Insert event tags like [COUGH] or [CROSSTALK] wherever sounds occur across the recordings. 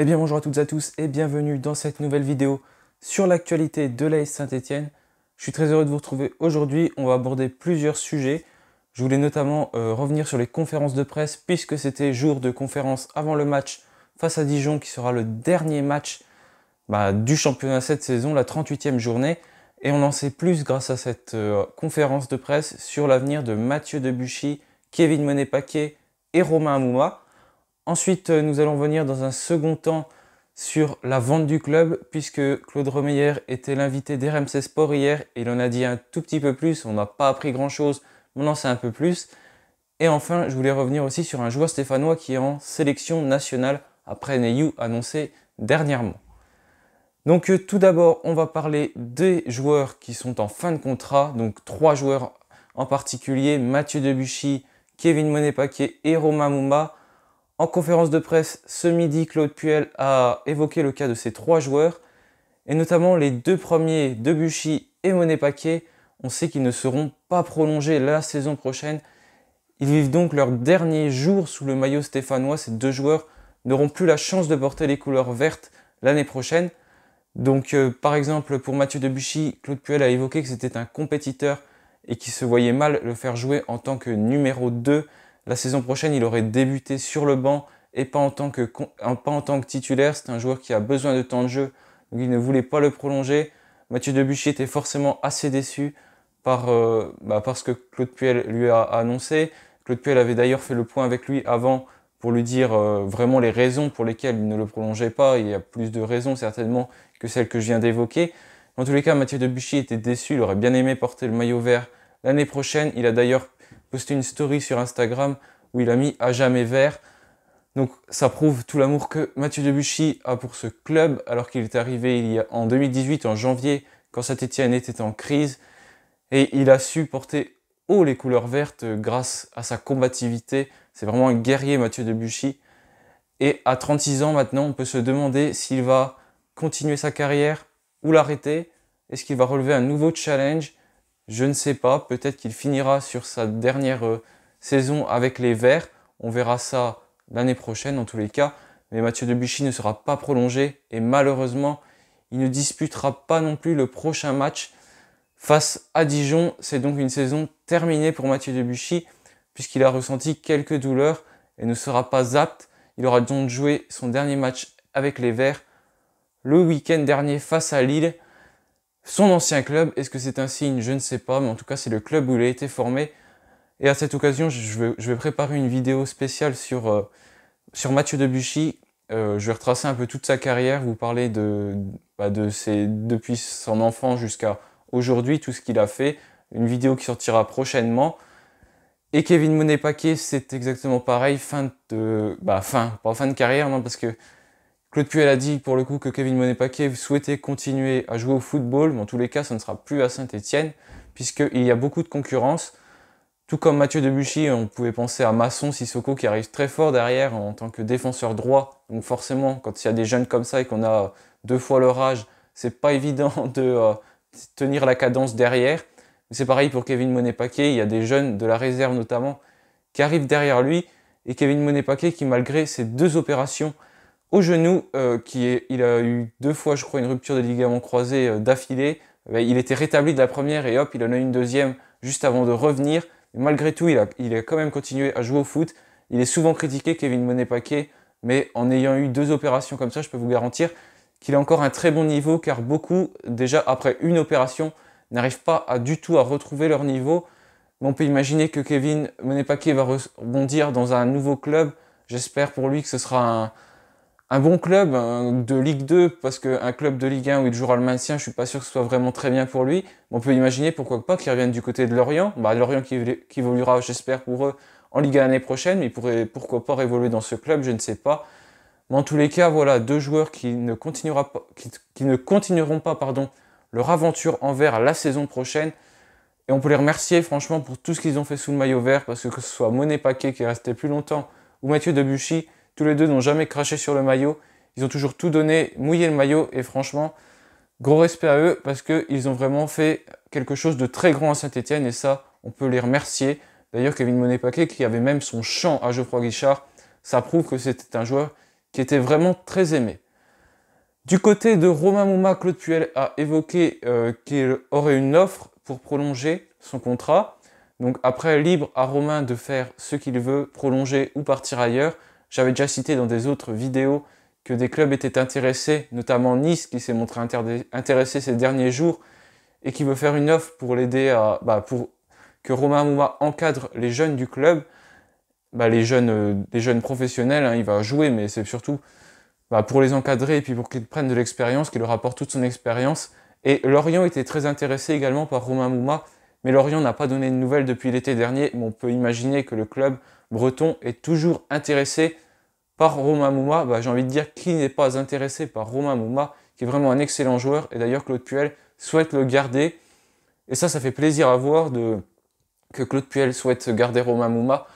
Eh bien bonjour à toutes et à tous et bienvenue dans cette nouvelle vidéo sur l'actualité de l'AS Saint-Etienne. Je suis très heureux de vous retrouver aujourd'hui, on va aborder plusieurs sujets. Je voulais notamment euh, revenir sur les conférences de presse puisque c'était jour de conférence avant le match face à Dijon qui sera le dernier match bah, du championnat cette saison, la 38e journée. Et on en sait plus grâce à cette euh, conférence de presse sur l'avenir de Mathieu Debuchy, Kevin Monet-Paquet et Romain Amouma. Ensuite, euh, nous allons venir dans un second temps sur la vente du club, puisque Claude Remeyer était l'invité d'RMC Sport hier et il en a dit un tout petit peu plus. On n'a pas appris grand chose, on en sait un peu plus. Et enfin, je voulais revenir aussi sur un joueur stéphanois qui est en sélection nationale après Neyou annoncé dernièrement. Donc euh, tout d'abord, on va parler des joueurs qui sont en fin de contrat, donc trois joueurs en particulier, Mathieu Debuchy, Kevin Monet-Paquet et Romain Mumba. En conférence de presse ce midi, Claude Puel a évoqué le cas de ces trois joueurs, et notamment les deux premiers, Debuchy et Monet Paquet. On sait qu'ils ne seront pas prolongés la saison prochaine. Ils vivent donc leur dernier jour sous le maillot stéphanois. Ces deux joueurs n'auront plus la chance de porter les couleurs vertes l'année prochaine. Donc euh, par exemple pour Mathieu Debuchy, Claude Puel a évoqué que c'était un compétiteur et qu'il se voyait mal le faire jouer en tant que numéro 2 la saison prochaine, il aurait débuté sur le banc et pas en tant que, euh, pas en tant que titulaire. C'est un joueur qui a besoin de temps de jeu. Donc il ne voulait pas le prolonger. Mathieu Debuchy était forcément assez déçu par, euh, bah, ce parce que Claude Puel lui a annoncé. Claude Puel avait d'ailleurs fait le point avec lui avant pour lui dire euh, vraiment les raisons pour lesquelles il ne le prolongeait pas. Il y a plus de raisons certainement que celles que je viens d'évoquer. En tous les cas, Mathieu Debuchy était déçu, il aurait bien aimé porter le maillot vert l'année prochaine. Il a d'ailleurs posté une story sur Instagram où il a mis à jamais vert. Donc ça prouve tout l'amour que Mathieu Debuchy a pour ce club alors qu'il est arrivé il y a, en 2018, en janvier, quand Saint-Etienne était en crise. Et il a su porter haut les couleurs vertes euh, grâce à sa combativité. C'est vraiment un guerrier Mathieu Debuchy. Et à 36 ans maintenant, on peut se demander s'il va continuer sa carrière ou l'arrêter. Est-ce qu'il va relever un nouveau challenge je ne sais pas, peut-être qu'il finira sur sa dernière euh, saison avec les Verts. On verra ça l'année prochaine en tous les cas. Mais Mathieu Debuchy ne sera pas prolongé et malheureusement, il ne disputera pas non plus le prochain match face à Dijon. C'est donc une saison terminée pour Mathieu Debuchy puisqu'il a ressenti quelques douleurs et ne sera pas apte. Il aura donc joué son dernier match avec les Verts le week-end dernier face à Lille son ancien club. Est-ce que c'est un signe Je ne sais pas, mais en tout cas c'est le club où il a été formé. Et à cette occasion, je vais, préparer une vidéo spéciale sur, euh, sur Mathieu Debuchy. Euh, je vais retracer un peu toute sa carrière, vous parler de, bah, de ses, depuis son enfant jusqu'à aujourd'hui, tout ce qu'il a fait. Une vidéo qui sortira prochainement. Et Kevin Monet-Paquet, c'est exactement pareil, fin de, bah, fin, pas fin de carrière, non, parce que Claude Puel a dit pour le coup que Kevin Monet-Paquet souhaitait continuer à jouer au football, mais en tous les cas, ça ne sera plus à Saint-Etienne, puisqu'il y a beaucoup de concurrence. Tout comme Mathieu Debuchy, on pouvait penser à Masson Sissoko qui arrive très fort derrière en tant que défenseur droit. Donc forcément, quand il y a des jeunes comme ça et qu'on a euh, deux fois leur âge, c'est pas [LAUGHS] évident de euh, tenir la cadence derrière. C'est pareil pour Kevin Monet-Paquet, il y a des jeunes de la réserve notamment qui arrivent derrière lui. Et Kevin Monet-Paquet qui, malgré ses deux opérations, au genou, euh, qui est, il a eu deux fois, je crois, une rupture des ligaments croisés euh, d'affilée. Ben, il était rétabli de la première et hop, il en a eu une deuxième juste avant de revenir. malgré tout, il a, quand même continué à jouer au foot. Il est souvent critiqué, Kevin Monet-Paquet, mais en ayant eu deux opérations comme ça, je peux vous garantir qu'il a encore un très bon niveau car beaucoup, déjà après une opération, n'arrivent pas à, du tout à retrouver leur niveau. Mais on peut imaginer que Kevin Monet-Paquet va rebondir dans un nouveau club. J'espère pour lui que ce sera un, un bon club hein, de Ligue 2, parce qu'un club de Ligue 1 où il jouera le maintien, je suis pas sûr que ce soit vraiment très bien pour lui. on peut imaginer pourquoi pas qu'il revienne du côté de Lorient. Bah, Lorient qui, évoluera, j'espère, pour eux en Ligue 1 l'année prochaine, mais il pourrait pourquoi pas évoluer dans ce club, je ne sais pas. Mais en tous les cas, voilà, deux joueurs qui ne, continueront pas pardon, leur aventure envers la saison prochaine. Et on peut les remercier franchement pour tout ce qu'ils ont fait sous le maillot vert, parce que que ce soit Monet Paquet qui est resté plus longtemps, ou Mathieu Debuchy, tous les deux n'ont jamais craché sur le maillot. Ils ont toujours tout donné, mouillé le maillot et franchement, gros respect à eux parce qu'ils ont vraiment fait quelque chose de très grand à Saint-Etienne et ça, on peut les remercier. D'ailleurs, Kevin Monet-Paquet, qui avait même son chant à Geoffroy Guichard, ça prouve que c'était un joueur qui était vraiment très aimé. Du côté de Romain Mouma, Claude Puel a évoqué euh, qu'il aurait une offre pour prolonger son contrat. Donc après, libre à Romain de faire ce qu'il veut, prolonger ou partir ailleurs. J'avais déjà cité dans des autres vidéos que des clubs étaient intéressés, notamment Nice qui s'est montré intéressé ces derniers jours et qui veut faire une offre pour l'aider à bah, pour que Romain Mouma encadre les jeunes du club, bah, les jeunes euh, jeunes professionnels, hein, il va jouer mais c'est surtout bah, pour les encadrer et puis pour qu'ils prennent de l'expérience, qu'il leur apporte toute son expérience. Et Lorient était très intéressé également par Romain Mouma mais Lorient n'a pas donné de nouvelles depuis l'été dernier, mais on peut imaginer que le club breton est toujours intéressé par Romain Mouma. Bah, j'ai envie de dire qui n'est pas intéressé par Romain Mouma, qui est vraiment un excellent joueur, et d'ailleurs Claude Puel souhaite le garder. Et ça, ça fait plaisir à voir de... que Claude Puel souhaite garder Romain Mouma,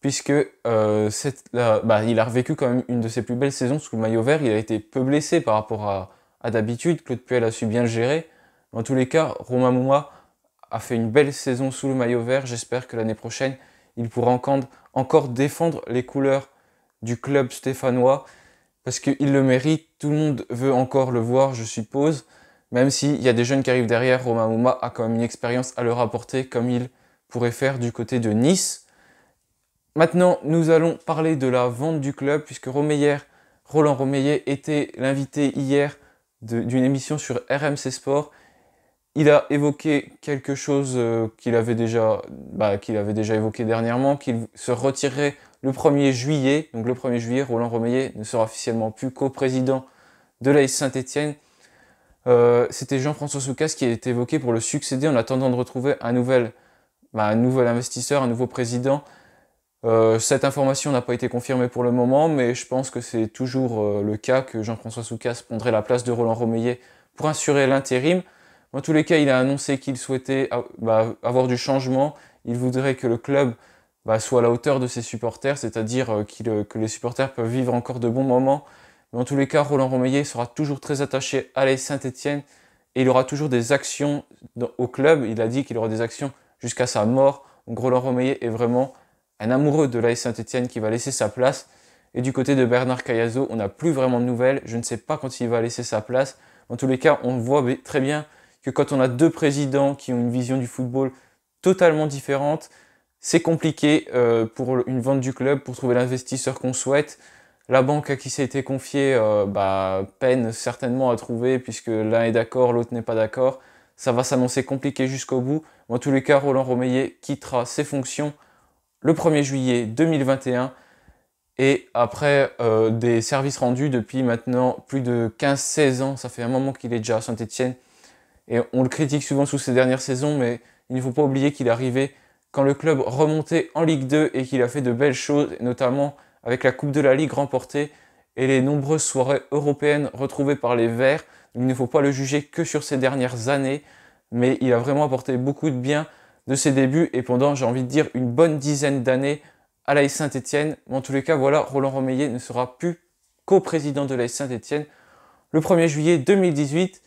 puisque euh, bah, il a revécu quand même une de ses plus belles saisons sous le maillot vert. Il a été peu blessé par rapport à, à d'habitude. Claude Puel a su bien le gérer. En tous les cas, Romain Mouma a fait une belle saison sous le maillot vert. J'espère que l'année prochaine, il pourra encore, défendre les couleurs du club stéphanois parce qu'il le mérite. Tout le monde veut encore le voir, je suppose. Même s'il y a des jeunes qui arrivent derrière, Romain Mouma a quand même une expérience à leur apporter comme il pourrait faire du côté de Nice. Maintenant, nous allons parler de la vente du club puisque Roland Romeyer était l'invité hier d'une émission sur RMC Sport il a évoqué quelque chose euh, qu'il avait, déjà, bah, avait déjà évoqué dernièrement, qu'il se retirerait le 1er juillet. Donc le 1er juillet, Roland Romeillet ne sera officiellement plus co-président de l'AS Saint-Etienne. Euh, c'était Jean-François Soucas qui a été évoqué pour le succéder en attendant de retrouver un nouvel, bah, investisseur, un nouveau président. Euh, cette information n'a pas été confirmée pour le moment, mais je pense que c'est toujours le cas que Jean-François Soucas prendrait la place de Roland Romeillet pour assurer l'intérim. En tous les cas, il a annoncé qu'il souhaitait bah, avoir du changement. Il voudrait que le club bah, soit à la hauteur de ses supporters, c'est-à-dire euh, euh, que les supporters peuvent vivre encore de bons moments. Mais en tous les cas, Roland Romeillet sera toujours très attaché à l'A.S. Saint-Etienne et il aura toujours des actions au club. Il a dit qu'il aura des actions jusqu'à sa mort. Donc Roland romeyer est vraiment un amoureux de l'AS Saint-Etienne qui va laisser sa place. Et du côté de Bernard Cayazo, on n'a plus vraiment de nouvelles. Je ne sais pas quand il va laisser sa place. En tous les cas, on voit très bien que quand on a deux présidents qui ont une vision du football totalement différente, c'est compliqué euh, pour une vente du club, pour trouver l'investisseur qu'on souhaite. La banque à qui ça a été confié euh, bah, peine certainement à trouver puisque l'un est d'accord, l'autre n'est pas d'accord. Ça va s'annoncer compliqué jusqu'au bout. En tous les cas, Roland romeyer quittera ses fonctions le 1er juillet 2021 et après euh, des services rendus depuis maintenant plus de 15-16 ans, ça fait un moment qu'il est déjà à Saint-Etienne, et on le critique souvent sous ces dernières saisons, mais il ne faut pas oublier qu'il est arrivé quand le club remontait en Ligue 2 et qu'il a fait de belles choses, notamment avec la Coupe de la Ligue remportée et les nombreuses soirées européennes retrouvées par les Verts. Il ne faut pas le juger que sur ces dernières années, mais il a vraiment apporté beaucoup de bien de ses débuts et pendant, j'ai envie de dire, une bonne dizaine d'années à l'AS Saint-Etienne. Mais en tous les cas, voilà, Roland Romeillet ne sera plus co-président de l'AS Saint-Etienne le 1er juillet 2018.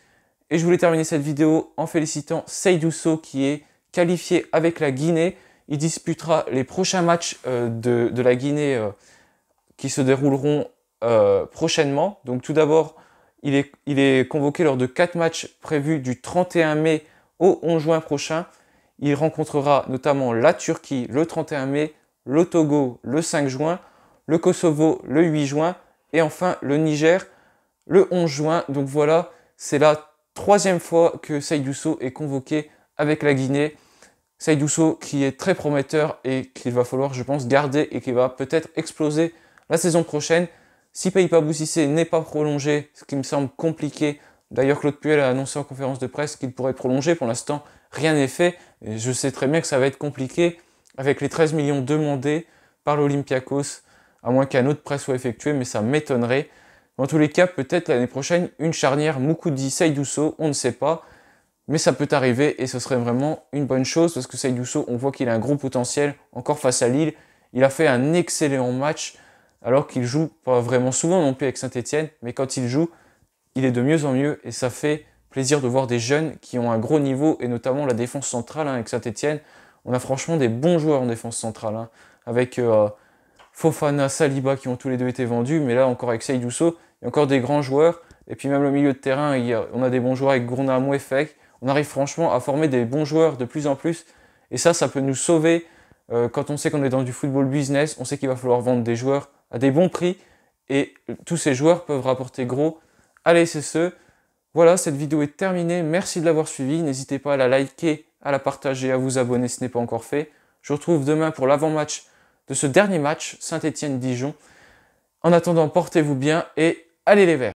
Et je voulais terminer cette vidéo en félicitant Seydou qui est qualifié avec la Guinée. Il disputera les prochains matchs euh, de, la Guinée euh, qui se dérouleront euh, prochainement. Donc tout d'abord, il est, il est, convoqué lors de quatre matchs prévus du 31 mai au 11 juin prochain. Il rencontrera notamment la Turquie le 31 mai, le Togo le 5 juin, le Kosovo le 8 juin et enfin le Niger le 11 juin. Donc voilà, c'est là troisième fois que Saïd est convoqué avec la Guinée. Saïd qui est très prometteur et qu'il va falloir, je pense, garder et qui va peut-être exploser la saison prochaine. Si Paypa Boussissé n'est pas prolongé, ce qui me semble compliqué, d'ailleurs Claude Puel a annoncé en conférence de presse qu'il pourrait prolonger, pour l'instant rien n'est fait, et je sais très bien que ça va être compliqué avec les 13 millions demandés par l'Olympiakos, à moins qu'un autre prêt soit effectué, mais ça m'étonnerait. Dans tous les cas, peut-être l'année prochaine, une charnière Mukudi So, on ne sait pas. Mais ça peut arriver et ce serait vraiment une bonne chose parce que So, on voit qu'il a un gros potentiel encore face à Lille. Il a fait un excellent match alors qu'il joue pas vraiment souvent non plus avec Saint-Etienne. Mais quand il joue, il est de mieux en mieux et ça fait plaisir de voir des jeunes qui ont un gros niveau et notamment la défense centrale hein, avec Saint-Etienne. On a franchement des bons joueurs en défense centrale hein, avec euh, Fofana, Saliba qui ont tous les deux été vendus, mais là encore avec Seydouso, il y a encore des grands joueurs, et puis même le milieu de terrain, on a des bons joueurs avec Gourna, Mouefek. on arrive franchement à former des bons joueurs de plus en plus, et ça, ça peut nous sauver euh, quand on sait qu'on est dans du football business, on sait qu'il va falloir vendre des joueurs à des bons prix, et tous ces joueurs peuvent rapporter gros. Allez, c'est ce. Voilà, cette vidéo est terminée, merci de l'avoir suivi. n'hésitez pas à la liker, à la partager, à vous abonner si ce n'est pas encore fait. Je vous retrouve demain pour l'avant-match de ce dernier match Saint-Étienne-Dijon. En attendant, portez-vous bien et allez les verts.